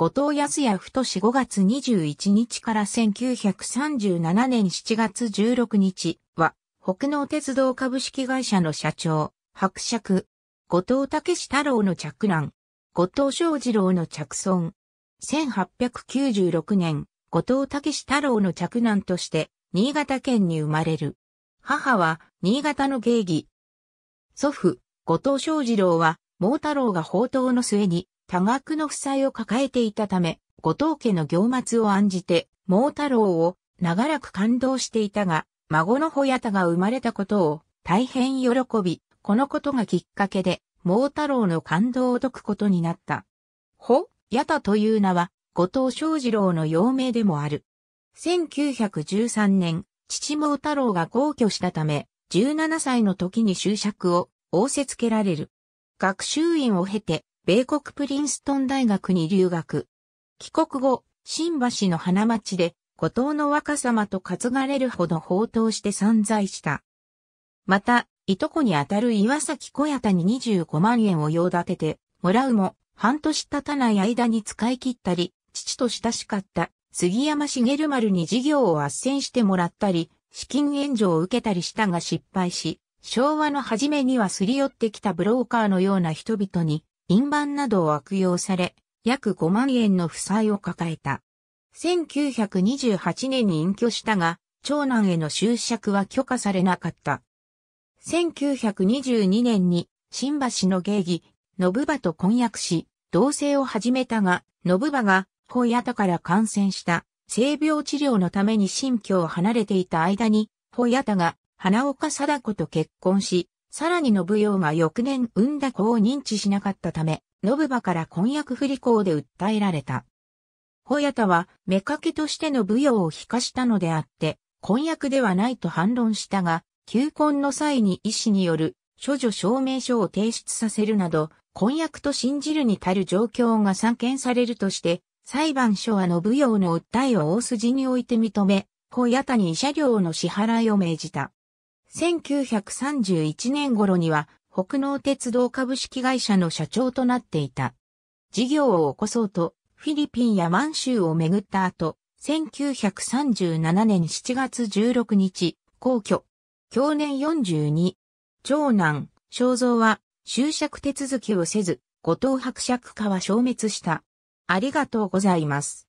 後藤康也太5月21日から1937年7月16日は、北濃鉄道株式会社の社長、伯爵、後藤武太郎の着難後藤正二郎の着村。1896年、後藤武太郎の着難として、新潟県に生まれる。母は、新潟の芸妓。祖父、後藤正二郎は、毛太郎が宝刀の末に、多額の負債を抱えていたため、後藤家の行末を案じて、毛太郎を長らく感動していたが、孫の穂ヤタが生まれたことを大変喜び、このことがきっかけで、毛太郎の感動を解くことになった。穂、ヤタという名は、後藤昌二郎の幼名でもある。1913年、父毛太郎が皇居したため、17歳の時に就職を仰せつけられる。学習院を経て、米国プリンストン大学に留学。帰国後、新橋の花町で、後藤の若様と担がれるほど放蕩して散在した。また、いとこにあたる岩崎小屋に25万円を用立てて、もらうも、半年経たない間に使い切ったり、父と親しかった杉山茂丸に事業を斡旋してもらったり、資金援助を受けたりしたが失敗し、昭和の初めにはすり寄ってきたブローカーのような人々に印判などを悪用され、約5万円の負債を抱えた。1928年に隠居したが、長男への就職は許可されなかった。1922年に新橋の芸妓、信場と婚約し、同棲を始めたが、信場が、ホヤタから感染した性病治療のために新居を離れていた間に、ホヤタが花岡貞子と結婚し、さらに信用が翌年産んだ子を認知しなかったため、信場から婚約不履行で訴えられた。ホヤタは、目かけとしての舞踊を引かしたのであって、婚約ではないと反論したが、求婚の際に医師による、処女証明書を提出させるなど、婚約と信じるに足る状況が散見されるとして、裁判所は信用の訴えを大筋において認め、ホ谷田に医者料の支払いを命じた。1931年頃には北農鉄道株式会社の社長となっていた。事業を起こそうとフィリピンや満州を巡った後、1937年7月16日、皇居、去年42、長男、正蔵は、就職手続きをせず、後藤伯爵家は消滅した。ありがとうございます。